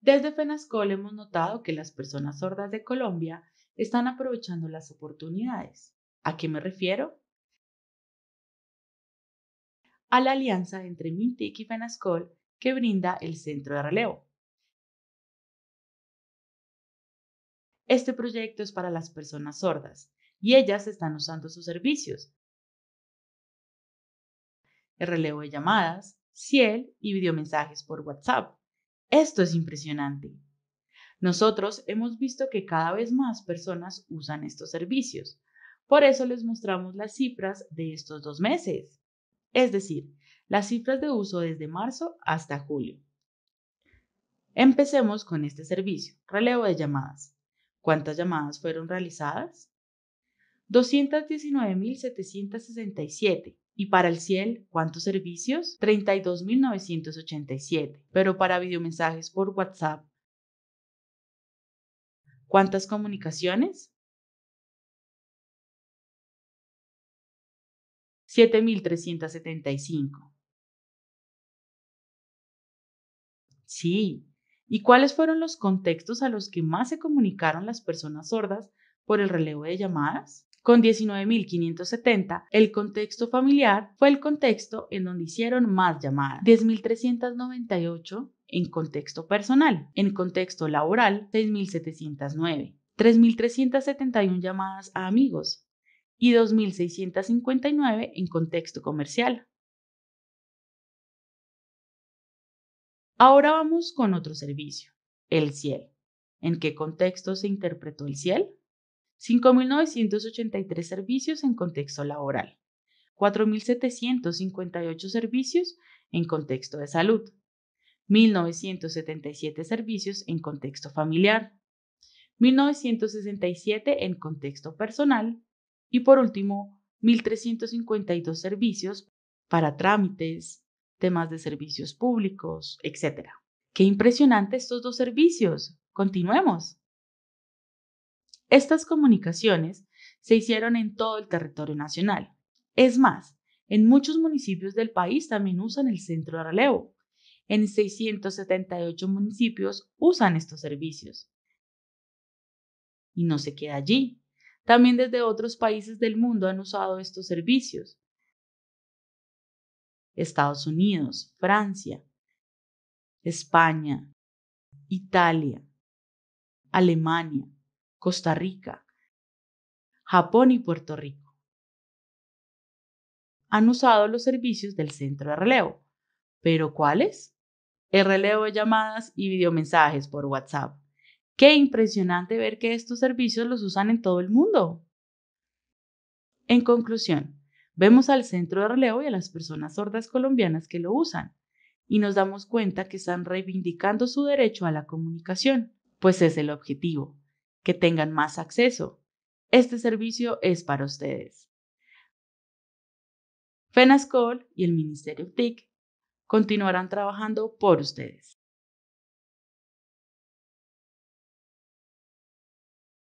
Desde FENASCOL hemos notado que las personas sordas de Colombia están aprovechando las oportunidades. ¿A qué me refiero? A la alianza entre Mintic y FENASCOL que brinda el centro de relevo. Este proyecto es para las personas sordas y ellas están usando sus servicios. El relevo de llamadas, Ciel y videomensajes por WhatsApp. Esto es impresionante. Nosotros hemos visto que cada vez más personas usan estos servicios. Por eso les mostramos las cifras de estos dos meses. Es decir, las cifras de uso desde marzo hasta julio. Empecemos con este servicio, relevo de llamadas. ¿Cuántas llamadas fueron realizadas? 219.767. Y para el Ciel, ¿cuántos servicios? 32.987. Pero para videomensajes por WhatsApp, ¿cuántas comunicaciones? 7.375. Sí. ¿Y cuáles fueron los contextos a los que más se comunicaron las personas sordas por el relevo de llamadas? Con 19.570, el contexto familiar fue el contexto en donde hicieron más llamadas. 10.398 en contexto personal, en contexto laboral 6.709, 3.371 llamadas a amigos y 2.659 en contexto comercial. Ahora vamos con otro servicio, el CIEL. ¿En qué contexto se interpretó el CIEL? 5.983 servicios en contexto laboral, 4.758 servicios en contexto de salud, 1.977 servicios en contexto familiar, 1.967 en contexto personal y por último, 1.352 servicios para trámites, temas de servicios públicos, etc. Qué impresionante estos dos servicios. Continuemos. Estas comunicaciones se hicieron en todo el territorio nacional. Es más, en muchos municipios del país también usan el centro de relevo. En 678 municipios usan estos servicios. Y no se queda allí. También desde otros países del mundo han usado estos servicios. Estados Unidos, Francia, España, Italia, Alemania, Costa Rica, Japón y Puerto Rico. Han usado los servicios del centro de relevo, pero ¿cuáles? El relevo de llamadas y videomensajes por WhatsApp. Qué impresionante ver que estos servicios los usan en todo el mundo. En conclusión, vemos al centro de relevo y a las personas sordas colombianas que lo usan y nos damos cuenta que están reivindicando su derecho a la comunicación, pues es el objetivo que tengan más acceso. Este servicio es para ustedes. FENASCOL y el Ministerio TIC continuarán trabajando por ustedes.